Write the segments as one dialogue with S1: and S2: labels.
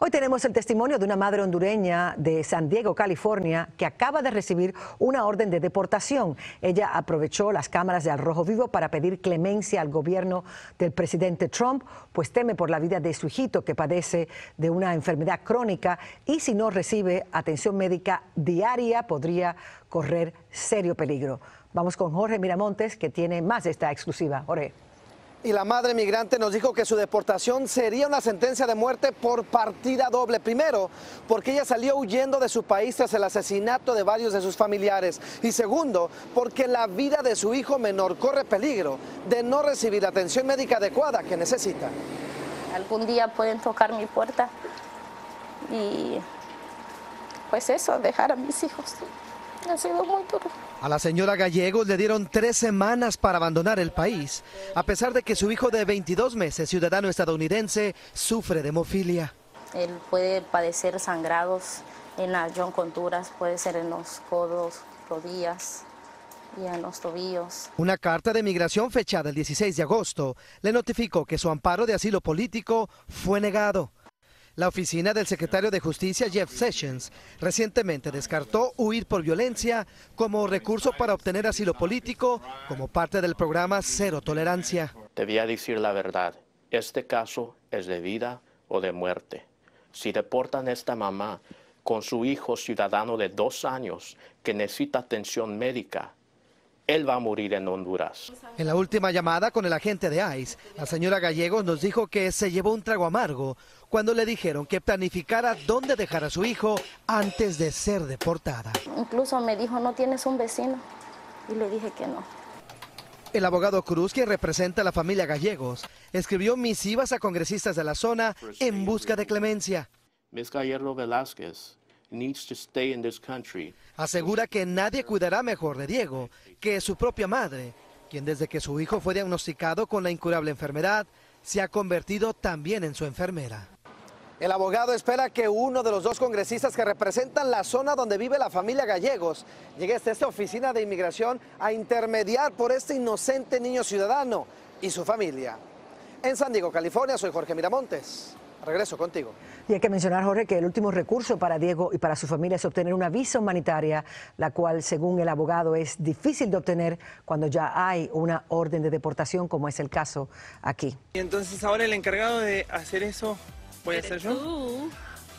S1: Hoy tenemos el testimonio de una madre hondureña de San Diego, California, que acaba de recibir una orden de deportación. Ella aprovechó las cámaras de Al Rojo Vivo para pedir clemencia al gobierno del presidente Trump, pues teme por la vida de su hijito que padece de una enfermedad crónica y si no recibe atención médica diaria podría correr serio peligro. Vamos con Jorge Miramontes, que tiene más de esta exclusiva. Jorge.
S2: Y la madre migrante nos dijo que su deportación sería una sentencia de muerte por partida doble. Primero, porque ella salió huyendo de su país tras el asesinato de varios de sus familiares. Y segundo, porque la vida de su hijo menor corre peligro de no recibir la atención médica adecuada que necesita.
S3: Algún día pueden tocar mi puerta
S2: y pues eso, dejar a mis hijos. A la señora Gallegos le dieron tres semanas para abandonar el país, a pesar de que su hijo de 22 meses, ciudadano estadounidense, sufre de hemofilia. Él puede padecer sangrados en las conturas, puede ser en los codos,
S3: rodillas, y en los tobillos.
S2: Una carta de migración fechada el 16 de agosto le notificó que su amparo de asilo político fue negado. La oficina del secretario de Justicia, Jeff Sessions, recientemente descartó huir por violencia como recurso para obtener asilo político como parte del programa Cero Tolerancia.
S3: Debía decir la verdad. Este caso es de vida o de muerte. Si deportan a esta mamá con su hijo ciudadano de dos años que necesita atención médica, él va a morir en Honduras.
S2: En la última llamada con el agente de ICE, la señora Gallegos nos dijo que se llevó un trago amargo cuando le dijeron que planificara dónde dejar a su hijo antes de ser deportada.
S3: Incluso me dijo, ¿no tienes un vecino? Y le dije que no.
S2: El abogado Cruz, que representa a la familia Gallegos, escribió misivas a congresistas de la zona en busca de clemencia.
S3: Miss Velázquez needs to stay in this country.
S2: Asegura que nadie cuidará mejor de Diego que su propia madre, quien desde que su hijo fue diagnosticado con la incurable enfermedad, se ha convertido también en su enfermera. El abogado espera que uno de los dos congresistas que representan la zona donde vive la familia Gallegos llegue hasta esta oficina de inmigración a intermediar por este inocente niño ciudadano y su familia. En San Diego, California, soy Jorge Miramontes. Regreso contigo.
S1: Y hay que mencionar, Jorge, que el último recurso para Diego y para su familia es obtener una visa humanitaria, la cual, según el abogado, es difícil de obtener cuando ya hay una orden de deportación, como es el caso aquí.
S2: Y entonces ahora el encargado de hacer eso voy a ser yo. Tú?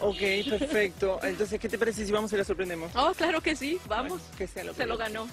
S2: Ok, perfecto. Entonces, ¿qué te parece si vamos y la sorprendemos?
S3: Oh, claro que sí, vamos. que
S2: lo Se lo ganó.